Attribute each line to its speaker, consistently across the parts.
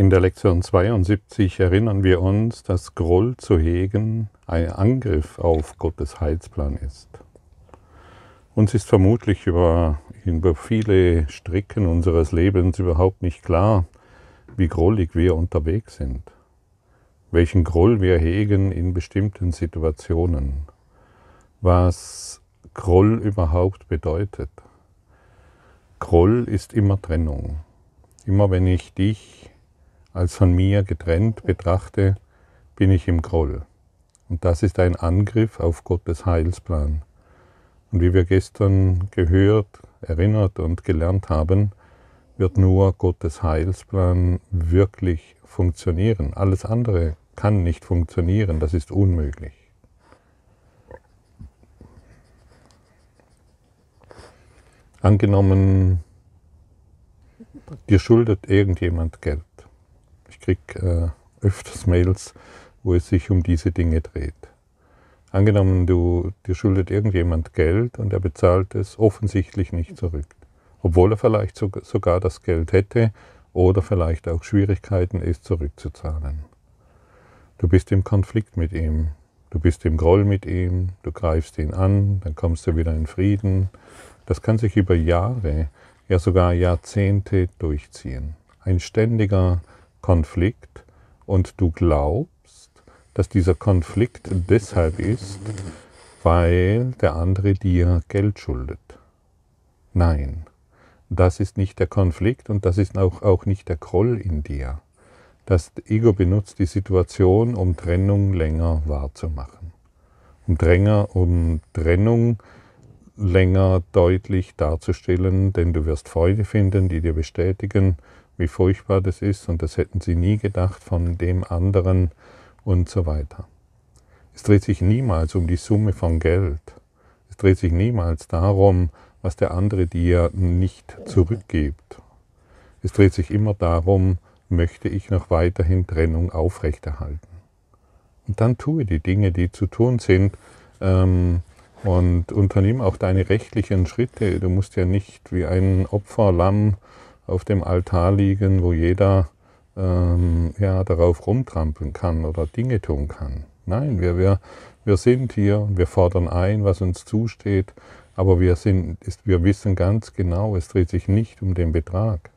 Speaker 1: In der Lektion 72 erinnern wir uns, dass Groll zu hegen ein Angriff auf Gottes Heilsplan ist. Uns ist vermutlich über, über viele Stricken unseres Lebens überhaupt nicht klar, wie grollig wir unterwegs sind, welchen Groll wir hegen in bestimmten Situationen, was Groll überhaupt bedeutet. Groll ist immer Trennung. Immer wenn ich dich als von mir getrennt betrachte, bin ich im Groll. Und das ist ein Angriff auf Gottes Heilsplan. Und wie wir gestern gehört, erinnert und gelernt haben, wird nur Gottes Heilsplan wirklich funktionieren. Alles andere kann nicht funktionieren, das ist unmöglich. Angenommen, dir schuldet irgendjemand Geld kriege äh, öfters Mails, wo es sich um diese Dinge dreht. Angenommen, du, dir schuldet irgendjemand Geld und er bezahlt es offensichtlich nicht zurück, obwohl er vielleicht sogar das Geld hätte oder vielleicht auch Schwierigkeiten, es zurückzuzahlen. Du bist im Konflikt mit ihm, du bist im Groll mit ihm, du greifst ihn an, dann kommst du wieder in Frieden. Das kann sich über Jahre, ja sogar Jahrzehnte durchziehen. Ein ständiger Konflikt und du glaubst, dass dieser Konflikt deshalb ist, weil der andere dir Geld schuldet. Nein, das ist nicht der Konflikt und das ist auch, auch nicht der Groll in dir. Das Ego benutzt die Situation, um Trennung länger wahrzumachen. Um, Dränger, um Trennung länger deutlich darzustellen, denn du wirst Freude finden, die dir bestätigen, wie furchtbar das ist und das hätten sie nie gedacht von dem anderen und so weiter. Es dreht sich niemals um die Summe von Geld. Es dreht sich niemals darum, was der andere dir nicht zurückgibt. Es dreht sich immer darum, möchte ich noch weiterhin Trennung aufrechterhalten. Und dann tue die Dinge, die zu tun sind ähm, und unternimm auch deine rechtlichen Schritte. Du musst ja nicht wie ein Opferlamm auf dem Altar liegen, wo jeder ähm, ja, darauf rumtrampeln kann oder Dinge tun kann. Nein, wir, wir, wir sind hier und wir fordern ein, was uns zusteht, aber wir, sind, ist, wir wissen ganz genau, es dreht sich nicht um den Betrag.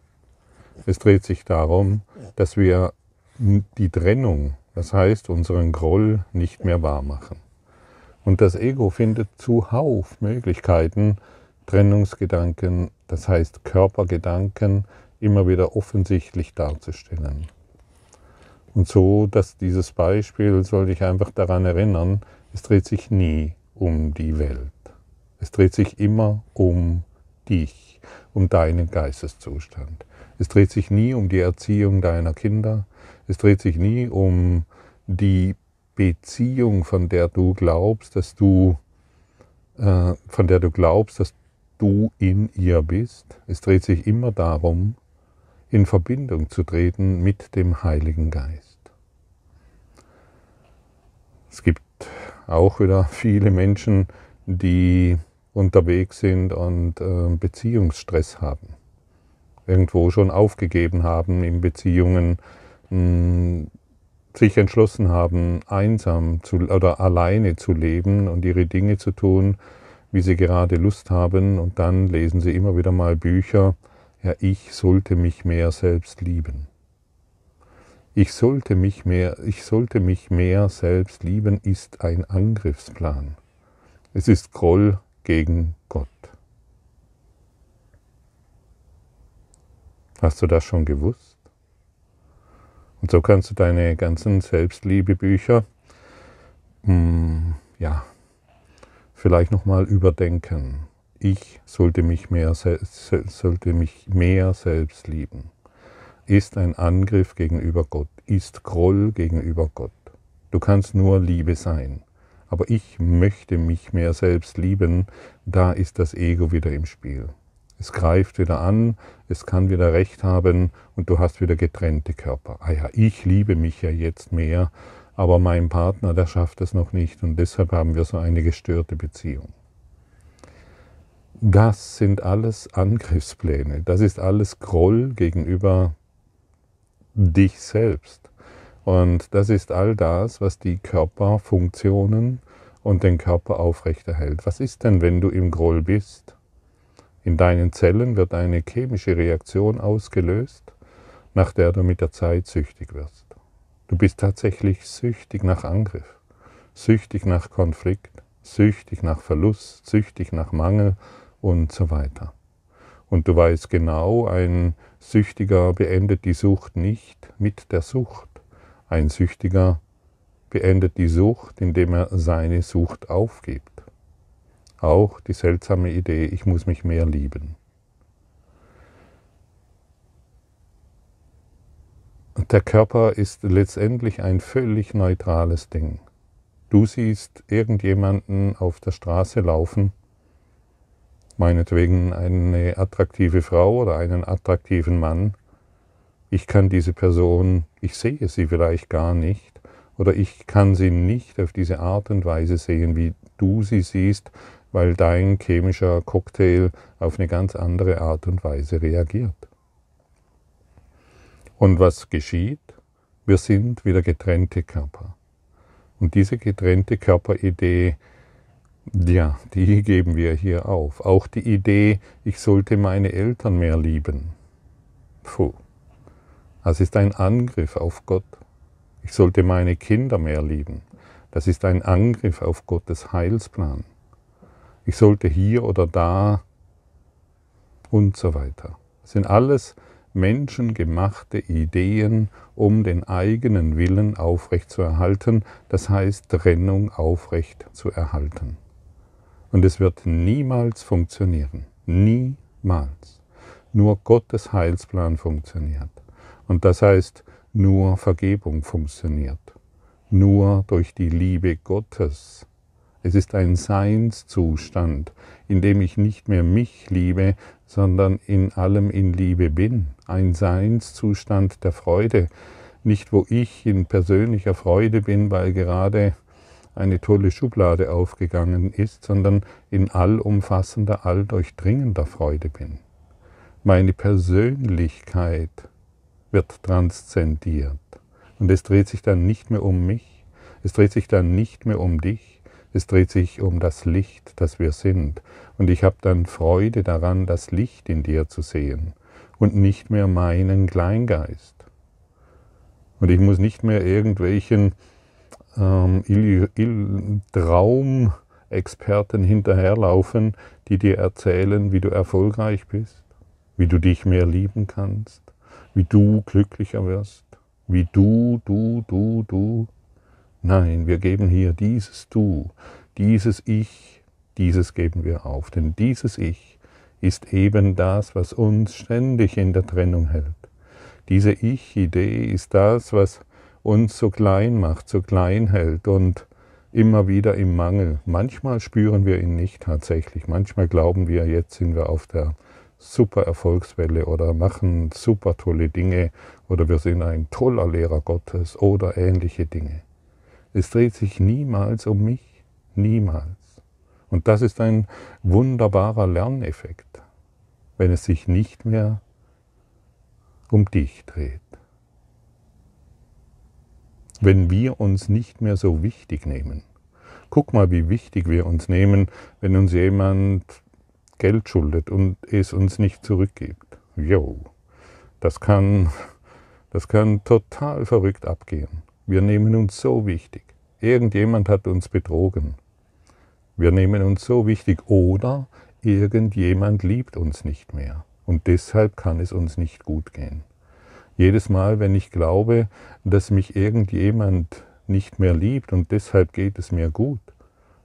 Speaker 1: Es dreht sich darum, dass wir die Trennung, das heißt unseren Groll, nicht mehr wahr machen. Und das Ego findet zuhauf Möglichkeiten, Trennungsgedanken das heißt Körpergedanken, immer wieder offensichtlich darzustellen. Und so, dass dieses Beispiel, soll ich einfach daran erinnern, es dreht sich nie um die Welt. Es dreht sich immer um dich, um deinen Geisteszustand. Es dreht sich nie um die Erziehung deiner Kinder. Es dreht sich nie um die Beziehung, von der du glaubst, dass du, äh, von der du glaubst, dass du in ihr bist. Es dreht sich immer darum, in Verbindung zu treten mit dem Heiligen Geist. Es gibt auch wieder viele Menschen, die unterwegs sind und äh, Beziehungsstress haben. Irgendwo schon aufgegeben haben in Beziehungen, hm, sich entschlossen haben, einsam zu, oder alleine zu leben und ihre Dinge zu tun, wie sie gerade Lust haben und dann lesen sie immer wieder mal Bücher, ja, ich sollte mich mehr selbst lieben. Ich sollte mich mehr, ich sollte mich mehr selbst lieben ist ein Angriffsplan. Es ist Groll gegen Gott. Hast du das schon gewusst? Und so kannst du deine ganzen Selbstliebebücher, mm, ja, vielleicht nochmal überdenken. Ich sollte mich, mehr sollte mich mehr selbst lieben. Ist ein Angriff gegenüber Gott, ist Groll gegenüber Gott. Du kannst nur Liebe sein. Aber ich möchte mich mehr selbst lieben, da ist das Ego wieder im Spiel. Es greift wieder an, es kann wieder Recht haben und du hast wieder getrennte Körper. Ah ja, ich liebe mich ja jetzt mehr aber mein Partner, der schafft es noch nicht und deshalb haben wir so eine gestörte Beziehung. Das sind alles Angriffspläne, das ist alles Groll gegenüber dich selbst. Und das ist all das, was die Körperfunktionen und den Körper aufrechterhält. Was ist denn, wenn du im Groll bist? In deinen Zellen wird eine chemische Reaktion ausgelöst, nach der du mit der Zeit süchtig wirst. Du bist tatsächlich süchtig nach Angriff, süchtig nach Konflikt, süchtig nach Verlust, süchtig nach Mangel und so weiter. Und du weißt genau, ein Süchtiger beendet die Sucht nicht mit der Sucht. Ein Süchtiger beendet die Sucht, indem er seine Sucht aufgibt. Auch die seltsame Idee, ich muss mich mehr lieben. der Körper ist letztendlich ein völlig neutrales Ding. Du siehst irgendjemanden auf der Straße laufen, meinetwegen eine attraktive Frau oder einen attraktiven Mann. Ich kann diese Person, ich sehe sie vielleicht gar nicht, oder ich kann sie nicht auf diese Art und Weise sehen, wie du sie siehst, weil dein chemischer Cocktail auf eine ganz andere Art und Weise reagiert. Und was geschieht? Wir sind wieder getrennte Körper. Und diese getrennte Körperidee, ja, die geben wir hier auf. Auch die Idee, ich sollte meine Eltern mehr lieben. Puh. Das ist ein Angriff auf Gott. Ich sollte meine Kinder mehr lieben. Das ist ein Angriff auf Gottes Heilsplan. Ich sollte hier oder da und so weiter. Das sind alles menschengemachte Ideen, um den eigenen Willen aufrechtzuerhalten, das heißt Trennung aufrecht zu erhalten. Und es wird niemals funktionieren. Niemals. Nur Gottes Heilsplan funktioniert. Und das heißt, nur Vergebung funktioniert. Nur durch die Liebe Gottes funktioniert es ist ein Seinszustand, in dem ich nicht mehr mich liebe, sondern in allem in Liebe bin. Ein Seinszustand der Freude. Nicht, wo ich in persönlicher Freude bin, weil gerade eine tolle Schublade aufgegangen ist, sondern in allumfassender, alldurchdringender Freude bin. Meine Persönlichkeit wird transzendiert. Und es dreht sich dann nicht mehr um mich, es dreht sich dann nicht mehr um dich, es dreht sich um das Licht, das wir sind. Und ich habe dann Freude daran, das Licht in dir zu sehen und nicht mehr meinen Kleingeist. Und ich muss nicht mehr irgendwelchen ähm, Traumexperten hinterherlaufen, die dir erzählen, wie du erfolgreich bist, wie du dich mehr lieben kannst, wie du glücklicher wirst, wie du, du, du, du Nein, wir geben hier dieses Du, dieses Ich, dieses geben wir auf. Denn dieses Ich ist eben das, was uns ständig in der Trennung hält. Diese Ich-Idee ist das, was uns so klein macht, so klein hält und immer wieder im Mangel. Manchmal spüren wir ihn nicht tatsächlich. Manchmal glauben wir, jetzt sind wir auf der super Erfolgswelle oder machen super tolle Dinge oder wir sind ein toller Lehrer Gottes oder ähnliche Dinge. Es dreht sich niemals um mich, niemals. Und das ist ein wunderbarer Lerneffekt, wenn es sich nicht mehr um dich dreht. Wenn wir uns nicht mehr so wichtig nehmen. Guck mal, wie wichtig wir uns nehmen, wenn uns jemand Geld schuldet und es uns nicht zurückgibt. Jo, das kann, das kann total verrückt abgehen. Wir nehmen uns so wichtig. Irgendjemand hat uns betrogen. Wir nehmen uns so wichtig. Oder irgendjemand liebt uns nicht mehr. Und deshalb kann es uns nicht gut gehen. Jedes Mal, wenn ich glaube, dass mich irgendjemand nicht mehr liebt und deshalb geht es mir gut,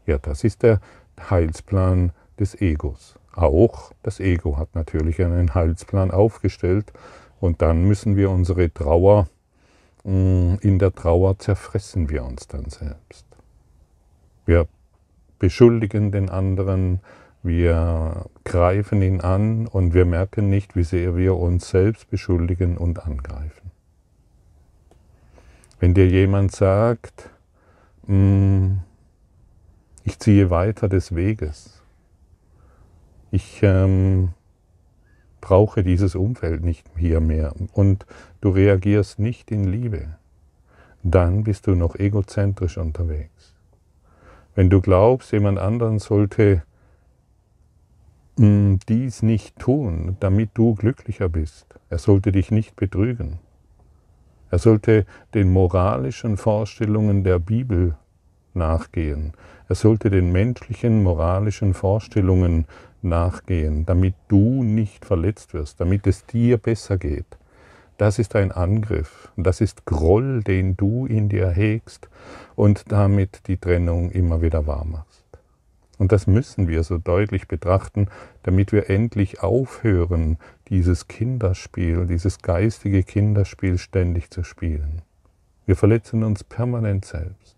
Speaker 1: ja, das ist der Heilsplan des Egos. Auch das Ego hat natürlich einen Heilsplan aufgestellt und dann müssen wir unsere Trauer Mm, in der Trauer zerfressen wir uns dann selbst. Wir beschuldigen den anderen, wir greifen ihn an und wir merken nicht, wie sehr wir uns selbst beschuldigen und angreifen. Wenn dir jemand sagt, mm, ich ziehe weiter des Weges, ich ähm, brauche dieses Umfeld nicht hier mehr und du reagierst nicht in Liebe, dann bist du noch egozentrisch unterwegs. Wenn du glaubst, jemand anderen sollte mm, dies nicht tun, damit du glücklicher bist, er sollte dich nicht betrügen, er sollte den moralischen Vorstellungen der Bibel nachgehen. Er sollte den menschlichen, moralischen Vorstellungen nachgehen, damit du nicht verletzt wirst, damit es dir besser geht. Das ist ein Angriff, das ist Groll, den du in dir hegst und damit die Trennung immer wieder wahr machst. Und das müssen wir so deutlich betrachten, damit wir endlich aufhören, dieses Kinderspiel, dieses geistige Kinderspiel ständig zu spielen. Wir verletzen uns permanent selbst.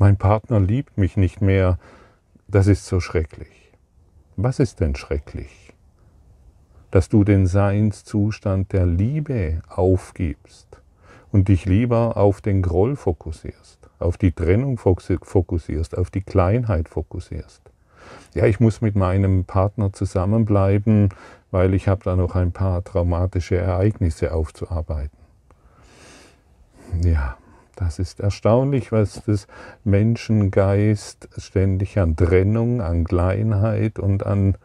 Speaker 1: Mein Partner liebt mich nicht mehr. Das ist so schrecklich. Was ist denn schrecklich? Dass du den Seinszustand der Liebe aufgibst und dich lieber auf den Groll fokussierst, auf die Trennung fokussierst, auf die Kleinheit fokussierst. Ja, ich muss mit meinem Partner zusammenbleiben, weil ich habe da noch ein paar traumatische Ereignisse aufzuarbeiten. Ja, das ist erstaunlich, was das Menschengeist ständig an Trennung, an Kleinheit und an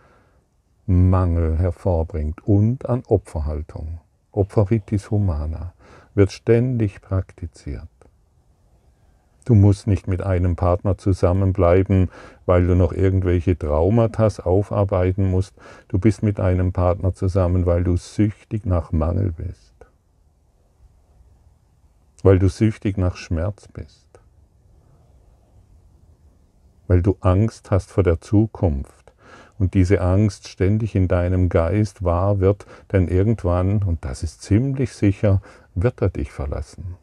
Speaker 1: Mangel hervorbringt und an Opferhaltung. Opferitis humana wird ständig praktiziert. Du musst nicht mit einem Partner zusammenbleiben, weil du noch irgendwelche Traumata aufarbeiten musst. Du bist mit einem Partner zusammen, weil du süchtig nach Mangel bist weil du süchtig nach Schmerz bist, weil du Angst hast vor der Zukunft und diese Angst ständig in deinem Geist wahr wird, denn irgendwann, und das ist ziemlich sicher, wird er dich verlassen.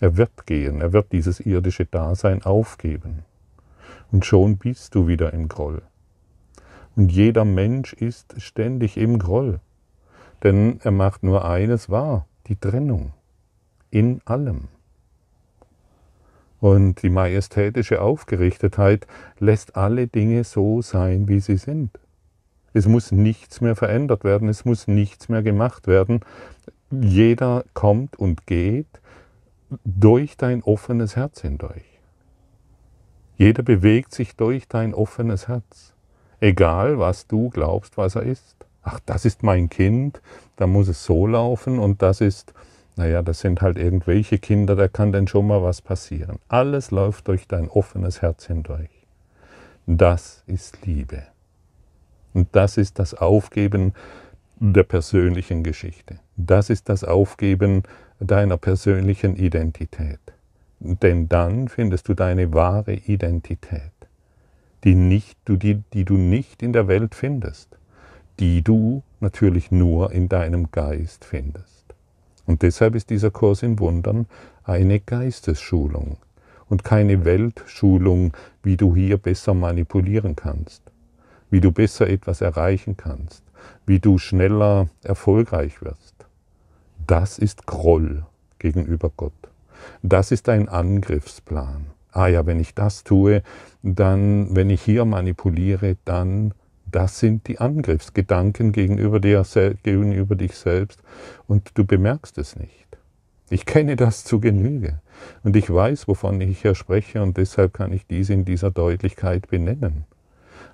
Speaker 1: Er wird gehen, er wird dieses irdische Dasein aufgeben. Und schon bist du wieder im Groll. Und jeder Mensch ist ständig im Groll, denn er macht nur eines wahr, die Trennung in allem. Und die majestätische Aufgerichtetheit lässt alle Dinge so sein, wie sie sind. Es muss nichts mehr verändert werden, es muss nichts mehr gemacht werden. Jeder kommt und geht durch dein offenes Herz hindurch. Jeder bewegt sich durch dein offenes Herz, egal was du glaubst, was er ist. Ach, das ist mein Kind, da muss es so laufen und das ist naja, das sind halt irgendwelche Kinder, da kann denn schon mal was passieren. Alles läuft durch dein offenes Herz hindurch. Das ist Liebe. Und das ist das Aufgeben der persönlichen Geschichte. Das ist das Aufgeben deiner persönlichen Identität. Denn dann findest du deine wahre Identität, die, nicht, die, die du nicht in der Welt findest, die du natürlich nur in deinem Geist findest. Und deshalb ist dieser Kurs in Wundern eine Geistesschulung und keine Weltschulung, wie du hier besser manipulieren kannst, wie du besser etwas erreichen kannst, wie du schneller erfolgreich wirst. Das ist Groll gegenüber Gott. Das ist ein Angriffsplan. Ah ja, wenn ich das tue, dann, wenn ich hier manipuliere, dann das sind die Angriffsgedanken gegenüber, dir, gegenüber dich selbst und du bemerkst es nicht. Ich kenne das zu Genüge und ich weiß, wovon ich hier spreche und deshalb kann ich dies in dieser Deutlichkeit benennen,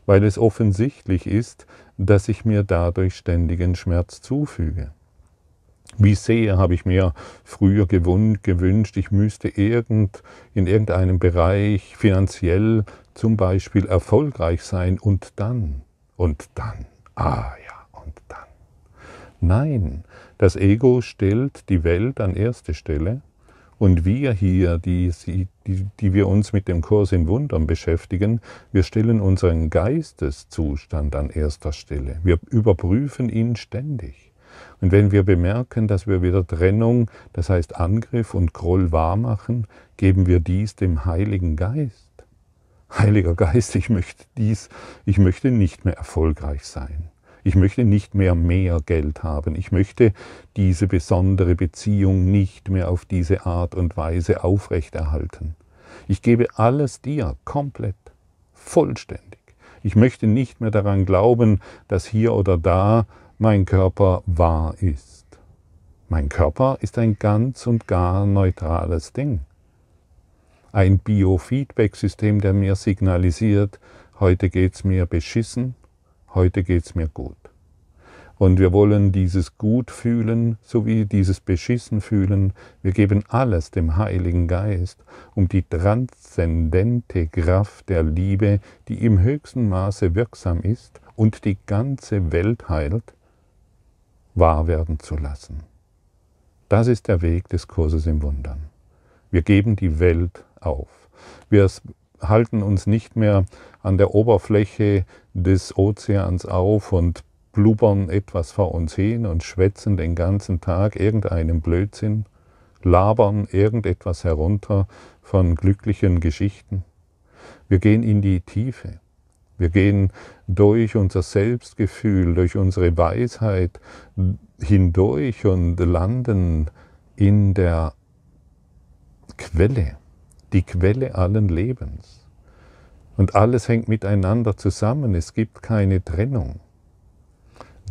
Speaker 1: weil es offensichtlich ist, dass ich mir dadurch ständigen Schmerz zufüge. Wie sehr habe ich mir früher gewünscht, ich müsste irgend, in irgendeinem Bereich finanziell zum Beispiel erfolgreich sein und dann und dann, ah ja, und dann. Nein, das Ego stellt die Welt an erste Stelle und wir hier, die, die, die wir uns mit dem Kurs in Wundern beschäftigen, wir stellen unseren Geisteszustand an erster Stelle. Wir überprüfen ihn ständig. Und wenn wir bemerken, dass wir wieder Trennung, das heißt Angriff und Groll wahrmachen, geben wir dies dem Heiligen Geist. Heiliger Geist, ich möchte dies, ich möchte nicht mehr erfolgreich sein. Ich möchte nicht mehr mehr Geld haben. Ich möchte diese besondere Beziehung nicht mehr auf diese Art und Weise aufrechterhalten. Ich gebe alles dir komplett, vollständig. Ich möchte nicht mehr daran glauben, dass hier oder da mein Körper wahr ist. Mein Körper ist ein ganz und gar neutrales Ding ein Biofeedback-System, der mir signalisiert, heute geht es mir beschissen, heute geht es mir gut. Und wir wollen dieses Gut fühlen sowie dieses Beschissen fühlen. wir geben alles dem Heiligen Geist, um die transzendente Kraft der Liebe, die im höchsten Maße wirksam ist und die ganze Welt heilt, wahr werden zu lassen. Das ist der Weg des Kurses im Wundern. Wir geben die Welt auf. Wir halten uns nicht mehr an der Oberfläche des Ozeans auf und blubbern etwas vor uns hin und schwätzen den ganzen Tag irgendeinen Blödsinn, labern irgendetwas herunter von glücklichen Geschichten. Wir gehen in die Tiefe. Wir gehen durch unser Selbstgefühl, durch unsere Weisheit hindurch und landen in der Quelle die Quelle allen Lebens. Und alles hängt miteinander zusammen, es gibt keine Trennung.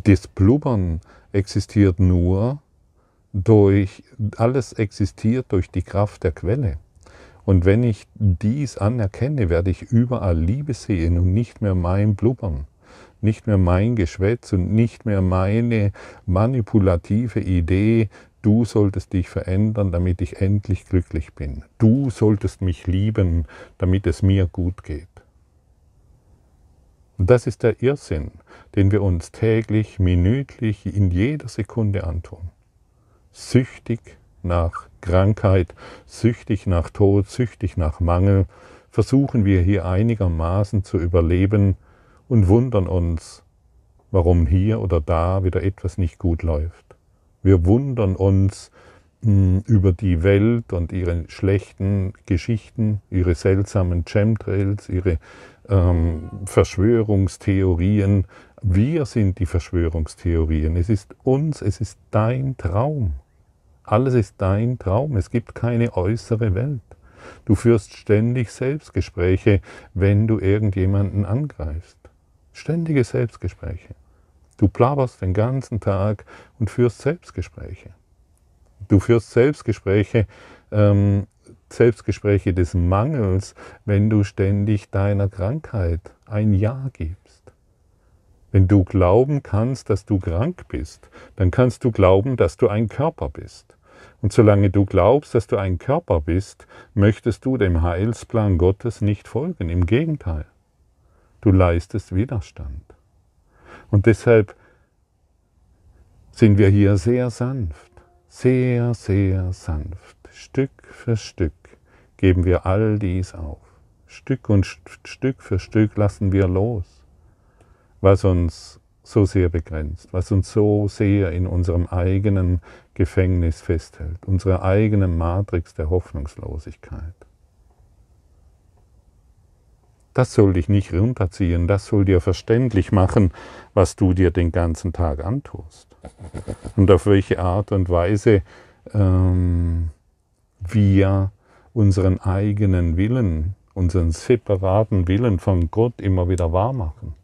Speaker 1: Das Blubbern existiert nur durch, alles existiert durch die Kraft der Quelle. Und wenn ich dies anerkenne, werde ich überall Liebe sehen und nicht mehr mein Blubbern, nicht mehr mein Geschwätz und nicht mehr meine manipulative Idee, Du solltest dich verändern, damit ich endlich glücklich bin. Du solltest mich lieben, damit es mir gut geht. Und das ist der Irrsinn, den wir uns täglich, minütlich, in jeder Sekunde antun. Süchtig nach Krankheit, süchtig nach Tod, süchtig nach Mangel, versuchen wir hier einigermaßen zu überleben und wundern uns, warum hier oder da wieder etwas nicht gut läuft. Wir wundern uns hm, über die Welt und ihre schlechten Geschichten, ihre seltsamen Chemtrails, ihre ähm, Verschwörungstheorien. Wir sind die Verschwörungstheorien. Es ist uns, es ist dein Traum. Alles ist dein Traum. Es gibt keine äußere Welt. Du führst ständig Selbstgespräche, wenn du irgendjemanden angreifst. Ständige Selbstgespräche. Du plaberst den ganzen Tag und führst Selbstgespräche. Du führst Selbstgespräche, ähm, Selbstgespräche des Mangels, wenn du ständig deiner Krankheit ein Ja gibst. Wenn du glauben kannst, dass du krank bist, dann kannst du glauben, dass du ein Körper bist. Und solange du glaubst, dass du ein Körper bist, möchtest du dem Heilsplan Gottes nicht folgen. Im Gegenteil, du leistest Widerstand. Und deshalb sind wir hier sehr sanft, sehr, sehr sanft. Stück für Stück geben wir all dies auf. Stück und Stück für Stück lassen wir los, was uns so sehr begrenzt, was uns so sehr in unserem eigenen Gefängnis festhält, unserer eigenen Matrix der Hoffnungslosigkeit. Das soll dich nicht runterziehen, das soll dir verständlich machen, was du dir den ganzen Tag antust. Und auf welche Art und Weise ähm, wir unseren eigenen Willen, unseren separaten Willen von Gott immer wieder wahrmachen.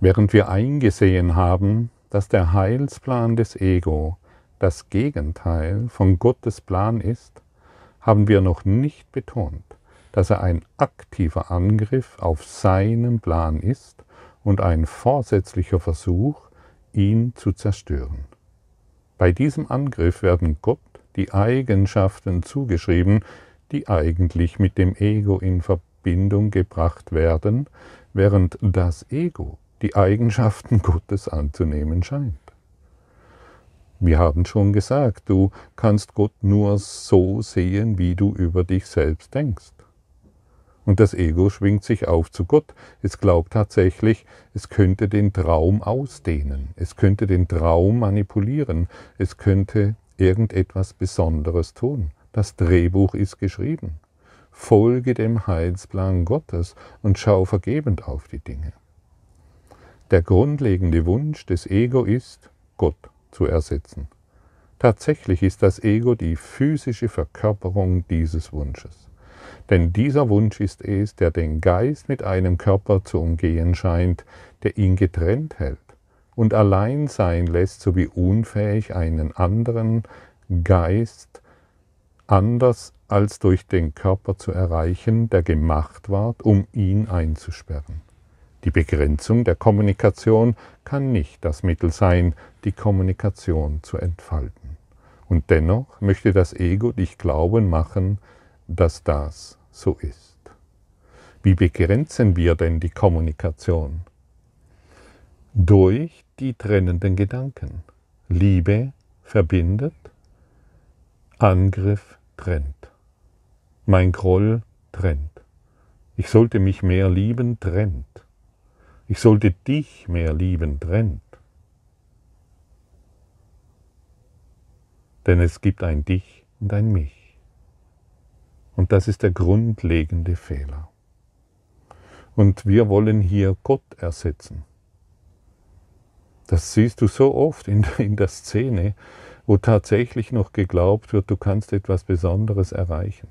Speaker 1: Während wir eingesehen haben, dass der Heilsplan des Ego das Gegenteil von Gottes Plan ist, haben wir noch nicht betont, dass er ein aktiver Angriff auf seinen Plan ist und ein vorsätzlicher Versuch, ihn zu zerstören. Bei diesem Angriff werden Gott die Eigenschaften zugeschrieben, die eigentlich mit dem Ego in Verbindung gebracht werden, während das Ego die Eigenschaften Gottes anzunehmen scheint. Wir haben schon gesagt, du kannst Gott nur so sehen, wie du über dich selbst denkst. Und das Ego schwingt sich auf zu Gott. Es glaubt tatsächlich, es könnte den Traum ausdehnen, es könnte den Traum manipulieren, es könnte irgendetwas Besonderes tun. Das Drehbuch ist geschrieben. Folge dem Heilsplan Gottes und schau vergebend auf die Dinge. Der grundlegende Wunsch des Ego ist Gott zu ersetzen. Tatsächlich ist das Ego die physische Verkörperung dieses Wunsches. Denn dieser Wunsch ist es, der den Geist mit einem Körper zu umgehen scheint, der ihn getrennt hält und allein sein lässt sowie unfähig einen anderen Geist anders als durch den Körper zu erreichen, der gemacht ward, um ihn einzusperren. Die Begrenzung der Kommunikation kann nicht das Mittel sein, die Kommunikation zu entfalten. Und dennoch möchte das Ego dich glauben machen, dass das so ist. Wie begrenzen wir denn die Kommunikation? Durch die trennenden Gedanken. Liebe verbindet, Angriff trennt. Mein Groll trennt. Ich sollte mich mehr lieben, trennt. Ich sollte dich mehr lieben, trennt. Denn es gibt ein Dich und ein Mich. Und das ist der grundlegende Fehler. Und wir wollen hier Gott ersetzen. Das siehst du so oft in, in der Szene, wo tatsächlich noch geglaubt wird, du kannst etwas Besonderes erreichen.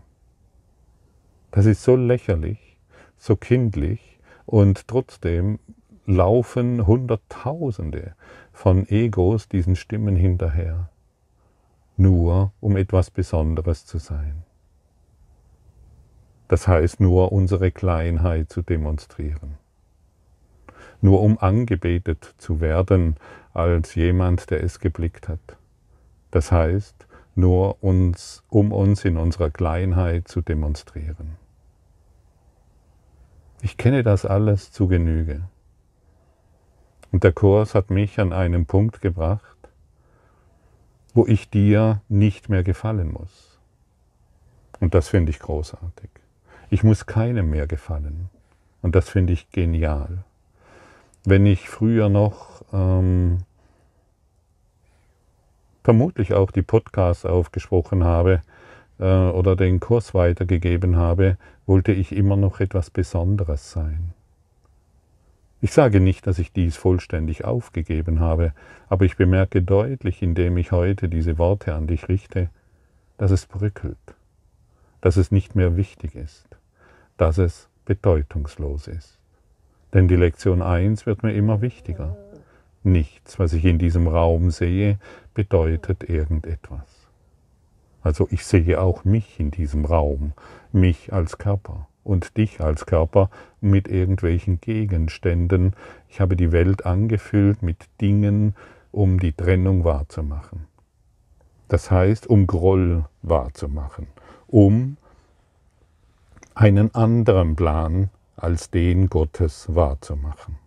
Speaker 1: Das ist so lächerlich, so kindlich und trotzdem laufen Hunderttausende von Egos diesen Stimmen hinterher nur um etwas Besonderes zu sein. Das heißt nur unsere Kleinheit zu demonstrieren. Nur um angebetet zu werden als jemand, der es geblickt hat. Das heißt nur uns, um uns in unserer Kleinheit zu demonstrieren. Ich kenne das alles zu Genüge. Und der Kurs hat mich an einen Punkt gebracht, wo ich dir nicht mehr gefallen muss. Und das finde ich großartig. Ich muss keinem mehr gefallen. Und das finde ich genial. Wenn ich früher noch ähm, vermutlich auch die Podcasts aufgesprochen habe äh, oder den Kurs weitergegeben habe, wollte ich immer noch etwas Besonderes sein. Ich sage nicht, dass ich dies vollständig aufgegeben habe, aber ich bemerke deutlich, indem ich heute diese Worte an dich richte, dass es brückelt, dass es nicht mehr wichtig ist, dass es bedeutungslos ist. Denn die Lektion 1 wird mir immer wichtiger. Nichts, was ich in diesem Raum sehe, bedeutet irgendetwas. Also ich sehe auch mich in diesem Raum, mich als Körper und dich als Körper mit irgendwelchen Gegenständen. Ich habe die Welt angefüllt mit Dingen, um die Trennung wahrzumachen. Das heißt, um Groll wahrzumachen, um einen anderen Plan als den Gottes wahrzumachen.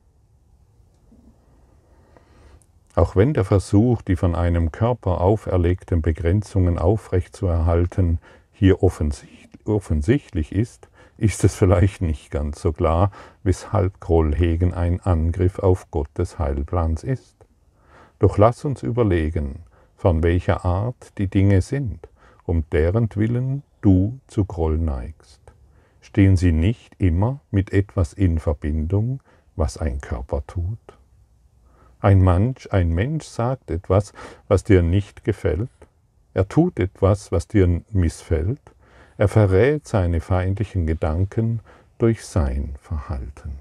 Speaker 1: Auch wenn der Versuch, die von einem Körper auferlegten Begrenzungen aufrechtzuerhalten, hier offensichtlich ist, ist es vielleicht nicht ganz so klar, weshalb Grollhegen ein Angriff auf Gottes Heilplans ist. Doch lass uns überlegen, von welcher Art die Dinge sind, um deren Willen du zu Groll neigst. Stehen sie nicht immer mit etwas in Verbindung, was ein Körper tut? Ein Mensch, ein Mensch sagt etwas, was dir nicht gefällt, er tut etwas, was dir missfällt, er verrät seine feindlichen Gedanken durch sein Verhalten.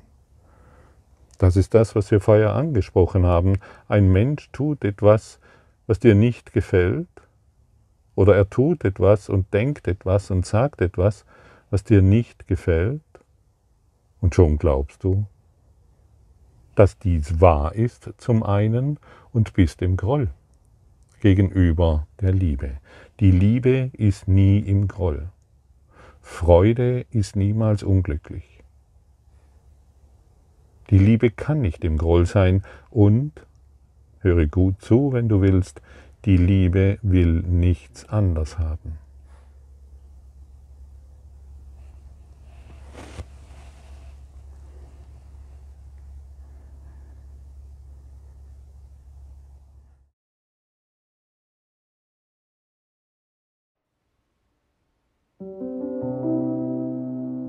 Speaker 1: Das ist das, was wir vorher angesprochen haben. Ein Mensch tut etwas, was dir nicht gefällt, oder er tut etwas und denkt etwas und sagt etwas, was dir nicht gefällt, und schon glaubst du, dass dies wahr ist zum einen und bist im Groll gegenüber der Liebe. Die Liebe ist nie im Groll. Freude ist niemals unglücklich. Die Liebe kann nicht im Groll sein und, höre gut zu, wenn du willst, die Liebe will nichts anders haben.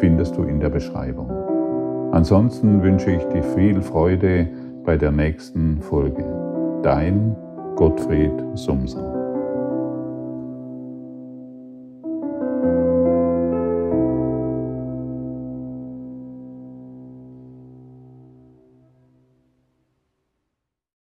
Speaker 1: findest du in der Beschreibung. Ansonsten wünsche ich dir viel Freude bei der nächsten Folge. Dein Gottfried Sumser.